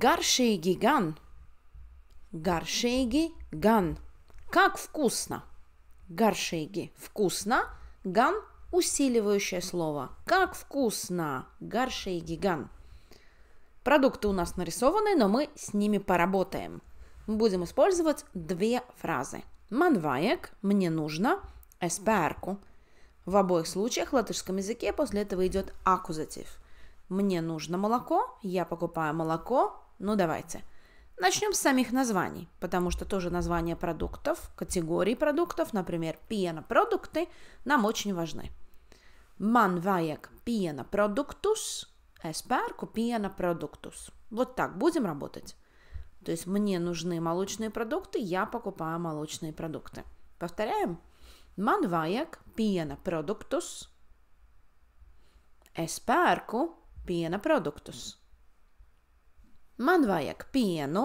Garšīgi gan. Garšīgi gan. Как вкусно. Гаршиги. Вкусно. Ган – усиливающее слово. Как вкусно. Гаршиги ган. Продукты у нас нарисованы, но мы с ними поработаем. Мы будем использовать две фразы. Манваек – мне нужно. Эсперку. В обоих случаях в латышском языке после этого идет акузатив. Мне нужно молоко, я покупаю молоко, ну давайте. Начнем с самих названий, потому что тоже названия продуктов, категории продуктов, например, пиенопродукты, нам очень важны. Man vajag pienaproduktus, es pērku pienaproduktus. Вот так будем работать. То есть мне нужны молочные продукты, я покупаю молочные продукты. Повторяем. Man vajag pienaproduktus, es pērku pienaproduktus. Man vajag pienu.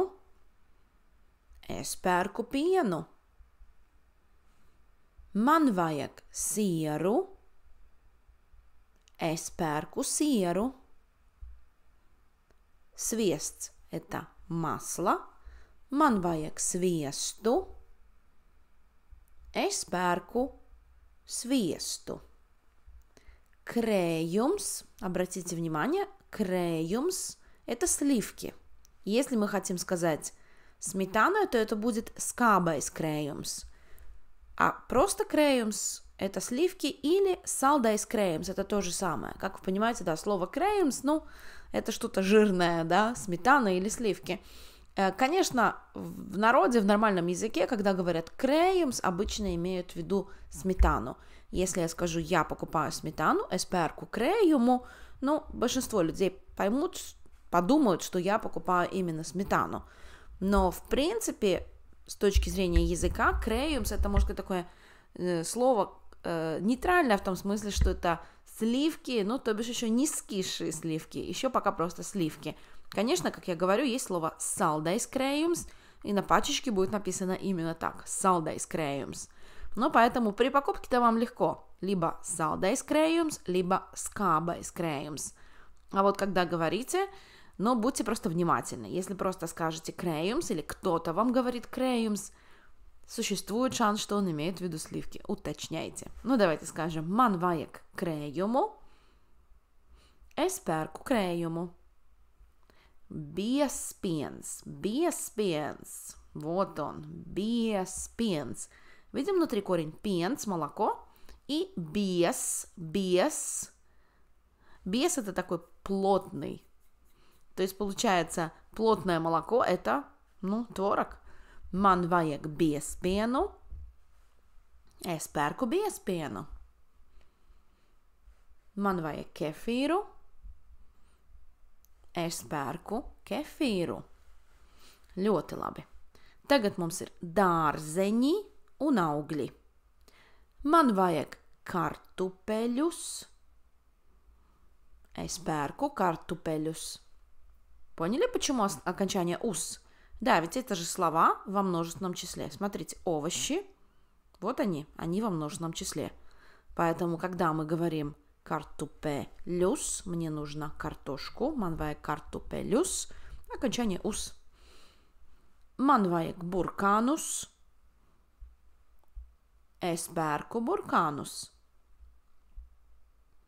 Es pērku pienu. Man vajag sieru. Es pērku sieru. Sviests – это масло. Man vajag sviestu. Es pērku sviestu. Крейюмс, обратите внимание, крейюмс – это сливки – Если мы хотим сказать сметану, то это будет skābais krējums. А просто крейумс – это сливки или saldais крейумс – это то же самое. Как вы понимаете, да, слово крейумс, ну, это что-то жирное, да, сметана или сливки. Э, конечно, в народе, в нормальном языке, когда говорят крейумс, обычно имеют в виду сметану. Если я скажу «я покупаю сметану», «эсперку креюму», ну, большинство людей поймут, подумают, что я покупаю именно сметану. Но, в принципе, с точки зрения языка, креюмс это, может быть, такое э, слово э, нейтральное в том смысле, что это сливки, ну, то бишь еще не скисшие сливки, еще пока просто сливки. Конечно, как я говорю, есть слово saldais crayums, и на пачечке будет написано именно так, saldais crayums. Но поэтому при покупке-то вам легко, либо saldais crayums, либо scabais crayums. А вот когда говорите, но будьте просто внимательны. Если просто скажете «креюмс» или кто-то вам говорит «креюмс», существует шанс, что он имеет в виду сливки. Уточняйте. Ну, давайте скажем манваек ваек креюму», «es pērku крейюму». Беспенс, беспенс. Вот он, беспенс. Видим внутри корень пенс, молоко, и бес, бес. Бес это такой плотный То есть получается плотное молоко это, nu, tvorāk. Man vajag biespienu. Es pērku biespienu. Man vajag kefīru. Es pērku kefīru. Ļoti labi. Tagad mums ir dārzeņi un augļi. Man vajag kartupeļus. Es pērku kartupeļus. Поняли, почему окончание «ус»? Да, ведь это же слова во множественном числе. Смотрите, овощи, вот они, они во множественном числе. Поэтому, когда мы говорим люс, мне нужно картошку, манвая люс, окончание ус. Манваек бурканус, эсберку бурканус,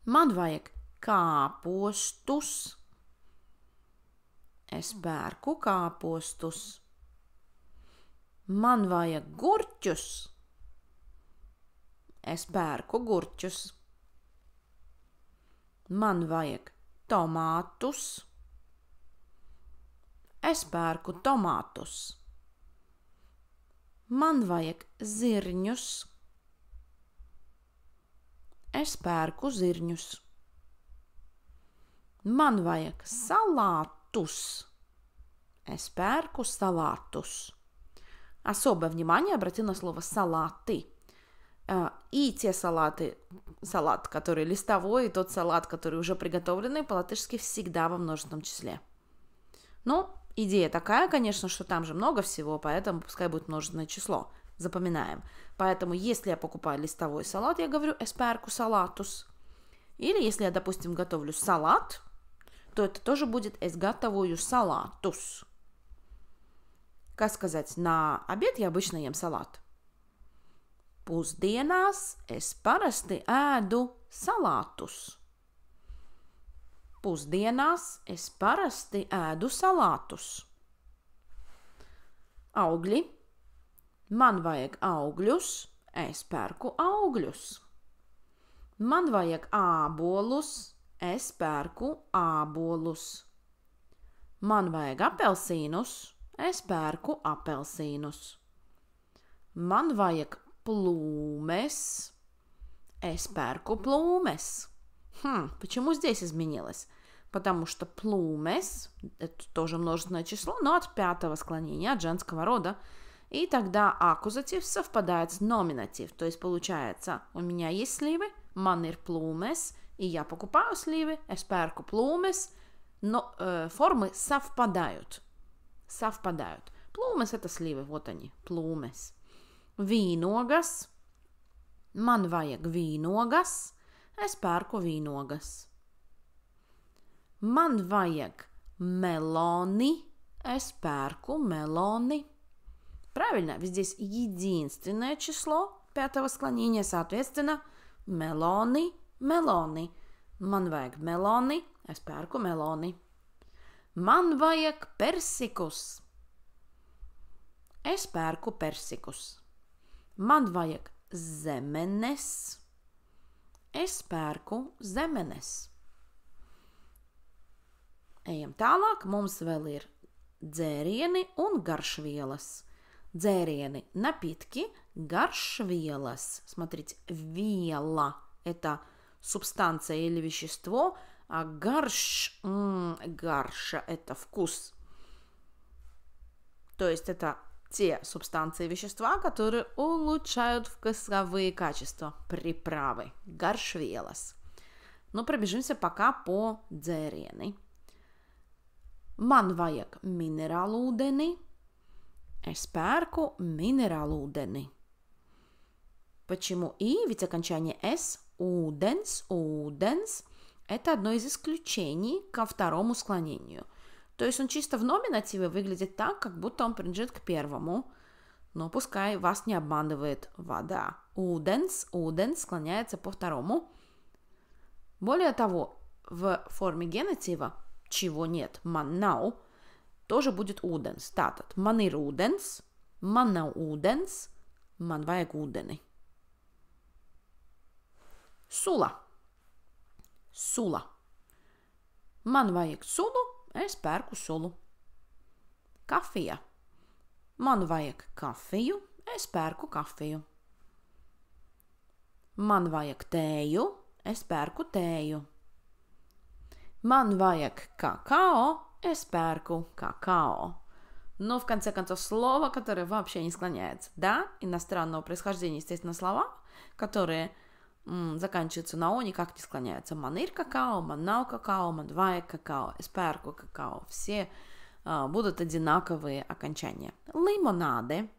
burkānus. капустус. Es pērku kāpostus. Man vajag gurķus. Es pērku gurķus. Man vajag tomātus. Es pērku tomātus. Man vajag zirņus. Es pērku zirņus. Man vajag salātu. салатус. Es пērку салатус. Особое внимание обрати на слово салаты. Э, и те салаты, салат, который листовой, и тот салат, который уже приготовленный, по всегда во множественном числе. Ну, идея такая, конечно, что там же много всего, поэтому пускай будет множественное число. Запоминаем. Поэтому, если я покупаю листовой салат, я говорю эсперку салатус. Или если я, допустим, готовлю салат, то это тоже будет «es готовую салатус». Как сказать, на обед я обычно ем салат. Pusdienās es parasti ēdu salātus. Pusdienās es parasti ēdu salātus. Augļi. Man vajag augļus, es pērku augļus. Man vajag ābolus, Es pērku ābolus. Man vajag apelsīnus, es pērku apelsīnus. Man vajag plūmes, es пэрку плумес. Хм, почему здесь изменилось? Потому что плумес – это тоже множественное число, но от пятого склонения, от женского рода. И тогда аккузатив совпадает с номинатив, то есть получается у меня есть сливы, манир плумес, И я покупаю сливы, эсперку плумес, но э, формы совпадают. Совпадают. Плумес это сливы, вот они, плумес. Вīnogas. Man vajag vīnogas. Es pērku vīnogas. Man vajag meloni. Es пērку meloni. Правильно, ведь здесь единственное число пятого склонения, соответственно, мелоны meloni. Man vajag meloni, es pērku meloni. Man vajag persikus. Es pērku persikus. Man vajag zemenes. Es pērku zemenes. Ejam tālāk. Mums vēl ir dzērieni un garšvielas. Dzēriени напитки, гаршвелас. Смотрите, вела – это субстанция или вещество, а гарш, м -м, гарша – это вкус. То есть это те субстанции и вещества, которые улучшают вкусовые качества приправы. Гаршвелос. Но ну, пробежимся пока по дзерены. Man vajag minerālūdeni, es pērku minerālūdeni. Почему и? Ведь окончание с Уденс, уденс – это одно из исключений ко второму склонению. То есть он чисто в номинативе выглядит так, как будто он принадлежит к первому. Но пускай вас не обманывает вода. Уденс, уденс склоняется по второму. Более того, в форме генитива, чего нет, маннау, тоже будет уденс, татат. Манир уденс, маннау уденс, манвайк удены. Sula. Sula. Man vajag sulu, es pērku sulu. Kafija. Man vajag kafiju, es pērku kafiju. Man vajag tēju, es pērku tēju. Man vajag kakao, es pērku какао. Но в конце концов слово, которое вообще не склоняется. Да, иностранного происхождения, естественно, слова, которые м, заканчивается на о никак не склоняется. Маныр какао, манау какао, мандвай какао, эсперку какао. Все э, будут одинаковые окончания. Лимонады.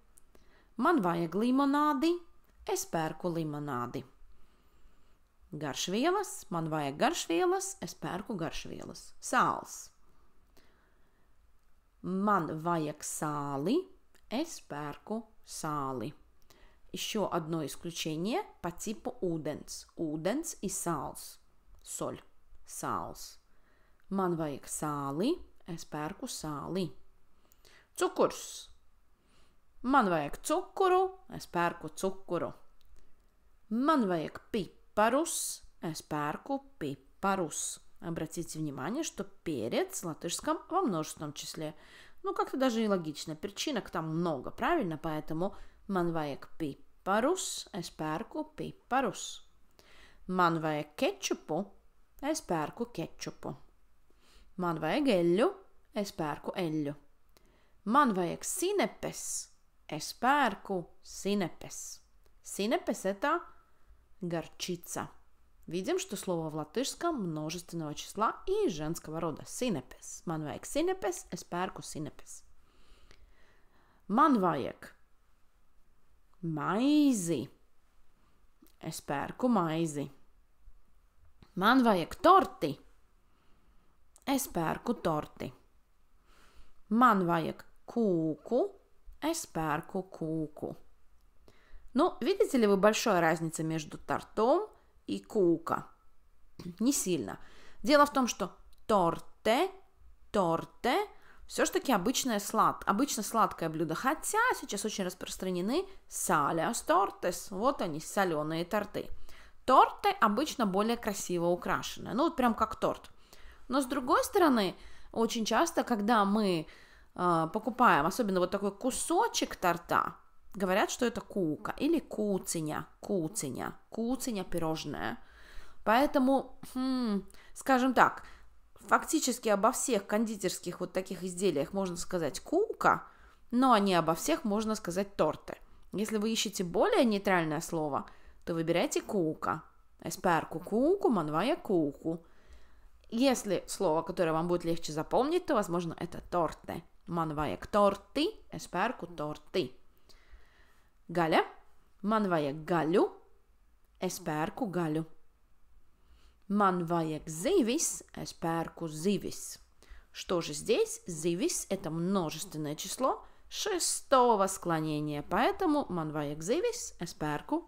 Манваяг лимонады. Эсперку лимонады. Garšvielas, man vajag garšvielas, es pērku garšvielas. Sāls. Man vajag sāli, es pērku sāli. Еще одно исключение по типу уденс. Уденс и салс. Соль. Салс. Man vajag sāli, es pērku sāli. Cukurs. Man vajag cukuru, es pērku cukuru. Man vajag piparus, es пērку пипарус. Обратите внимание, что перец в латышском во множественном числе. Ну, как-то даже и логично. Перчинок там много, правильно? Поэтому Man vajag piparus, es pērku piparus. Man vajag kečupu, es pērku kečupu. Man vajag eļļu, es pērku eļļu. Man vajag sinepes, es pērku sinepes. Sinepes – это горчица. Видим, что слово в латышском множественного числа и женского рода. Синепес. Man vajag синепес, es pērku синепес. Man vajag maizi. Es pērku maizi. Man vajag torti. Es pērku torti. Man vajag куку. Es pērku куку. Ну, видите ли вы большая разница между тортом и кука? Не сильно. Дело в том, что торте, торте – все-таки ж обычное слад, обычно сладкое блюдо, хотя сейчас очень распространены саляс тортес, вот они, соленые торты. Торты обычно более красиво украшены, ну вот прям как торт. Но с другой стороны, очень часто, когда мы э, покупаем, особенно вот такой кусочек торта, говорят, что это кука или куциня, куциня, куциня пирожное. Поэтому, хм, скажем так, фактически обо всех кондитерских вот таких изделиях можно сказать кулка, но не обо всех можно сказать торты. Если вы ищете более нейтральное слово, то выбирайте кулка. Эсперку кулку, манвая кулку. Если слово, которое вам будет легче запомнить, то, возможно, это торты. Манваек торты, эсперку торты. Галя, манваек галю, эсперку галю. Man vajag zivis, es пērку zivis. Что же здесь? Зивис – это множественное число шестого склонения, поэтому man vajag zivis, es пērку